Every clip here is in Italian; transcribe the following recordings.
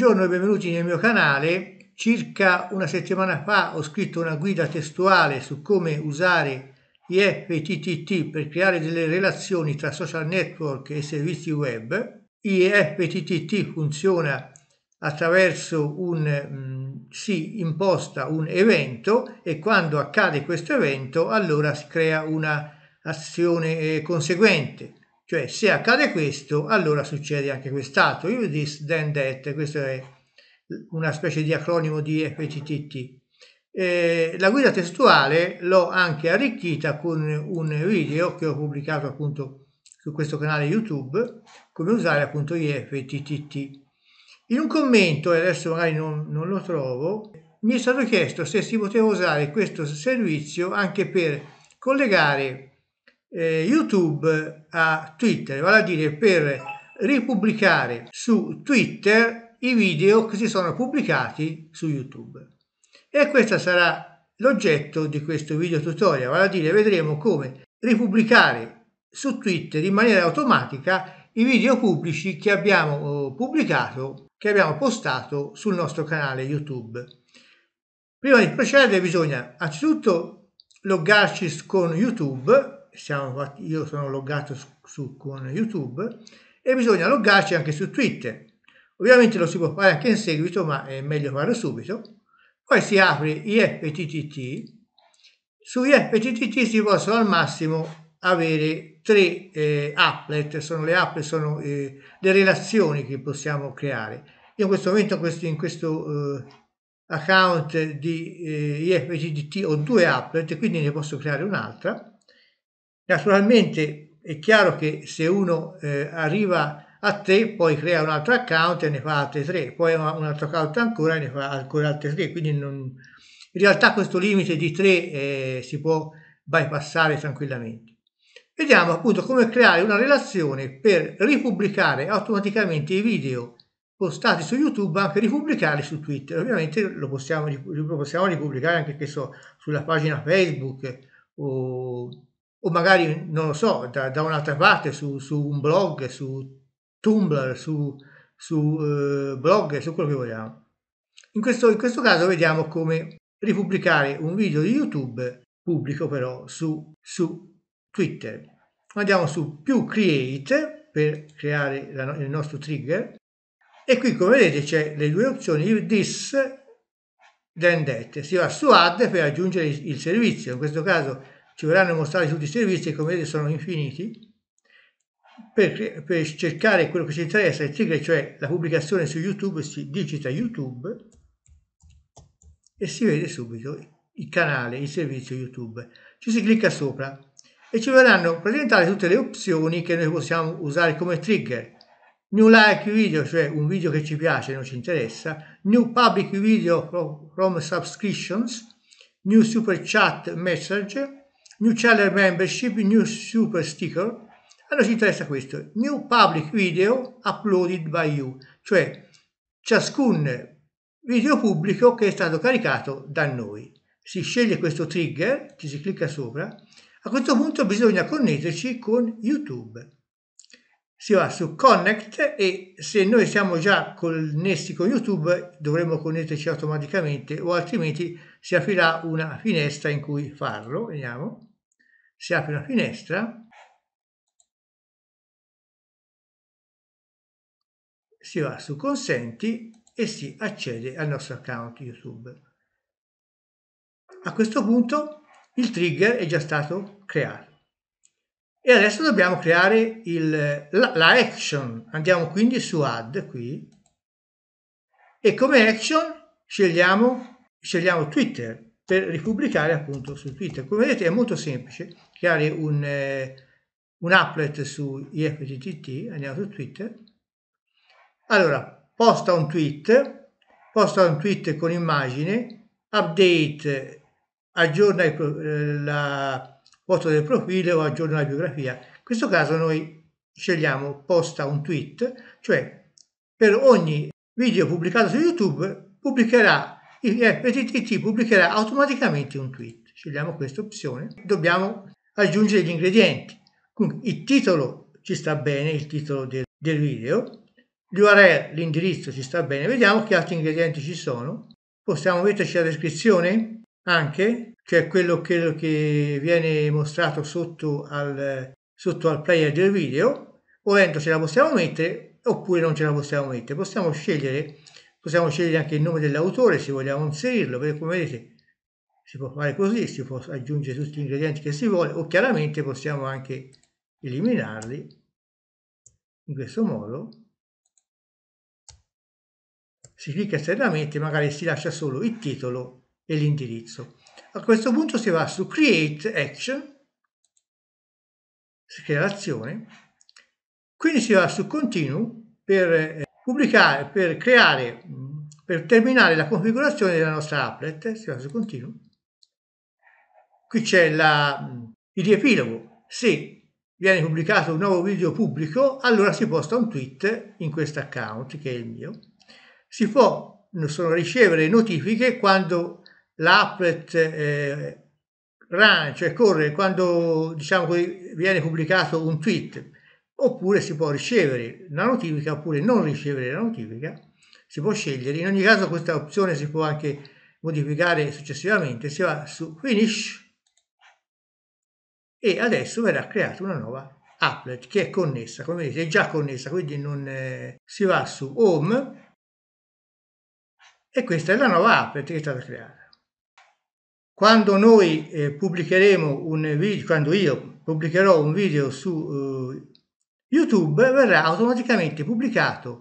Buongiorno e benvenuti nel mio canale. Circa una settimana fa ho scritto una guida testuale su come usare IFTTT per creare delle relazioni tra social network e servizi web. IFTTT funziona attraverso un mm, si imposta un evento e quando accade questo evento allora si crea una azione eh, conseguente cioè, se accade questo, allora succede anche quest'altro. You this, then that. Questo è una specie di acronimo di FCTT. Eh, la guida testuale l'ho anche arricchita con un video che ho pubblicato appunto su questo canale YouTube, come usare appunto gli IFTTT. In un commento, e adesso magari non, non lo trovo, mi è stato chiesto se si poteva usare questo servizio anche per collegare eh, YouTube a Twitter, vale a dire per ripubblicare su Twitter i video che si sono pubblicati su YouTube. E questo sarà l'oggetto di questo video tutorial, vale a dire vedremo come ripubblicare su Twitter in maniera automatica i video pubblici che abbiamo eh, pubblicato, che abbiamo postato sul nostro canale YouTube. Prima di procedere bisogna anzitutto loggarci con YouTube siamo, io sono loggato su, su, con YouTube e bisogna loggarci anche su Twitter. Ovviamente lo si può fare anche in seguito, ma è meglio farlo subito. Poi si apre IFTTT. Su IFTTT si possono al massimo avere tre eh, applet, sono le applet, sono eh, le relazioni che possiamo creare. Io in questo momento in questo, eh, account di eh, IFTTT ho due applet, quindi ne posso creare un'altra Naturalmente è chiaro che se uno eh, arriva a tre, poi crea un altro account e ne fa altre tre, poi un altro account ancora e ne fa ancora altre tre, quindi non... in realtà questo limite di tre eh, si può bypassare tranquillamente. Vediamo appunto come creare una relazione per ripubblicare automaticamente i video postati su YouTube, anche ripubblicarli su Twitter. Ovviamente lo possiamo, lo possiamo ripubblicare anche so, sulla pagina Facebook o o magari, non lo so, da, da un'altra parte, su, su, un blog, su Tumblr, su, su eh, blog, su quello che vogliamo. In questo, in questo caso vediamo come ripubblicare un video di YouTube pubblico però su, su Twitter. Andiamo su più create per creare la, il nostro trigger e qui come vedete c'è le due opzioni this then that. Si va su add per aggiungere il, il servizio, in questo caso ci vorranno mostrare tutti i servizi che come vedete sono infiniti per, per, cercare quello che ci interessa, il trigger, cioè la pubblicazione su YouTube, si digita YouTube e si vede subito il canale, il servizio YouTube. Ci si clicca sopra e ci verranno presentate tutte le opzioni che noi possiamo usare come trigger. New like video, cioè un video che ci piace, non ci interessa. New public video from subscriptions. New super chat message New Channel Membership, New Super Sticker, Allora ci interessa questo, New Public Video Uploaded by You, cioè ciascun video pubblico che è stato caricato da noi. Si sceglie questo trigger, ci si clicca sopra, a questo punto bisogna connetterci con YouTube. Si va su Connect e se noi siamo già connessi con YouTube dovremmo connetterci automaticamente o altrimenti si aprirà una finestra in cui farlo. Vediamo si apre una finestra, si va su consenti e si accede al nostro account YouTube. A questo punto il trigger è già stato creato. E adesso dobbiamo creare il, la, la action. Andiamo quindi su add qui e come action scegliamo, scegliamo Twitter per ripubblicare appunto su Twitter. Come vedete è molto semplice creare un, eh, un applet su IFTTT, andiamo su Twitter. Allora, posta un tweet, posta un tweet con immagine, update, aggiorna il eh, la foto del profilo o aggiorna la biografia. In questo caso noi scegliamo posta un tweet, cioè per ogni video pubblicato su YouTube pubblicherà il FTTT pubblicherà automaticamente un tweet. Scegliamo questa opzione. Dobbiamo aggiungere gli ingredienti. Quindi il titolo ci sta bene, il titolo del, del video, l'URL, l'indirizzo ci sta bene, vediamo che altri ingredienti ci sono. Possiamo metterci la descrizione anche, cioè quello, quello che viene mostrato sotto al, sotto al player del video, volendo ce la possiamo mettere oppure non ce la possiamo mettere. Possiamo scegliere, possiamo scegliere anche il nome dell'autore se vogliamo inserirlo, perché come vedete si può fare così, si può aggiungere tutti gli ingredienti che si vuole o chiaramente possiamo anche eliminarli in questo modo si clicca esternamente magari si lascia solo il titolo e l'indirizzo a questo punto si va su create action si crea l'azione quindi si va su continue per eh, pubblicare per creare mm, per terminare la configurazione della nostra applet si va su continue Qui c'è la, il riepilogo. Se viene pubblicato un nuovo video pubblico, allora si posta un tweet in questo account, che è il mio. Si possono ricevere notifiche quando l'applet eh, run, cioè corre, quando diciamo, viene pubblicato un tweet, oppure si può ricevere la notifica oppure non ricevere la notifica, si può scegliere. In ogni caso questa opzione si può anche modificare successivamente, si va su Finish, e adesso verrà creata una nuova applet che è connessa, come vedete è già connessa, quindi non, eh, si va su Home e questa è la nuova applet che è stata creata. Quando noi eh, pubblicheremo un video, quando io pubblicherò un video su eh, YouTube, verrà automaticamente pubblicato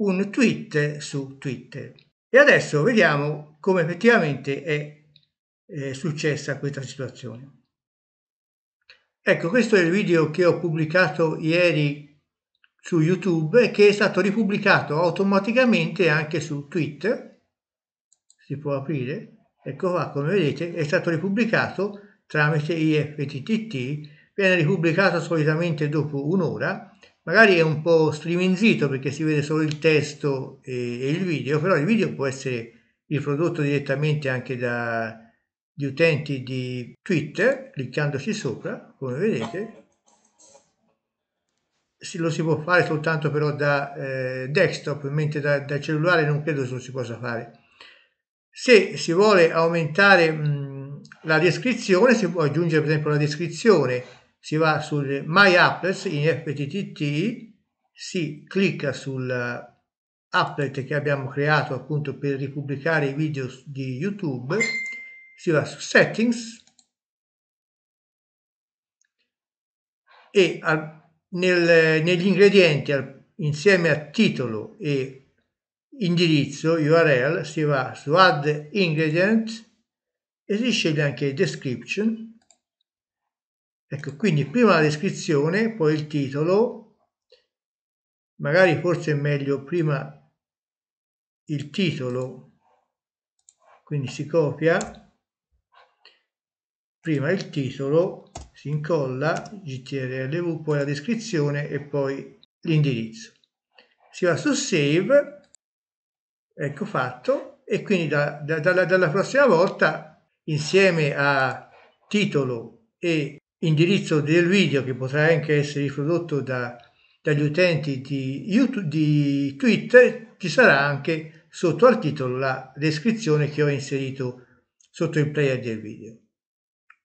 un tweet su Twitter. E adesso vediamo come effettivamente è, è eh, successa questa situazione. Ecco, questo è il video che ho pubblicato ieri su YouTube e che è stato ripubblicato automaticamente anche su Twitter. Si può aprire. Ecco qua, come vedete, è stato ripubblicato tramite IFTTT. Viene ripubblicato solitamente dopo un'ora. Magari è un po' striminzito perché si vede solo il testo e, il video, però il video può essere riprodotto direttamente anche da, di utenti di Twitter, cliccandoci sopra, come vedete, lo si può fare soltanto però da eh, desktop, mentre da, da, cellulare non credo lo si possa fare. Se si vuole aumentare mh, la descrizione, si può aggiungere per esempio la descrizione, si va su My Apples in FTTT, si clicca sul applet che abbiamo creato appunto per ripubblicare i video di YouTube si va su settings e al, nel, negli ingredienti al, insieme a titolo e indirizzo URL si va su add ingredient e si sceglie anche description ecco quindi prima la descrizione poi il titolo magari forse è meglio prima il titolo quindi si copia prima il titolo, si incolla gtrlv, poi la descrizione e poi l'indirizzo. Si va su save, ecco fatto, e quindi da, da, da, dalla prossima volta insieme a titolo e indirizzo del video che potrà anche essere riprodotto da, dagli utenti di, YouTube, di Twitter, ci sarà anche sotto al titolo la descrizione che ho inserito sotto il player del video.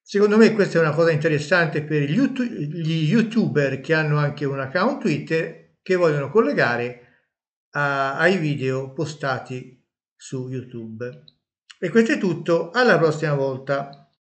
Secondo me questa è una cosa interessante per gli, YouTube, gli youtuber che hanno anche un account Twitter che vogliono collegare a, ai video postati su YouTube. E questo è tutto, alla prossima volta.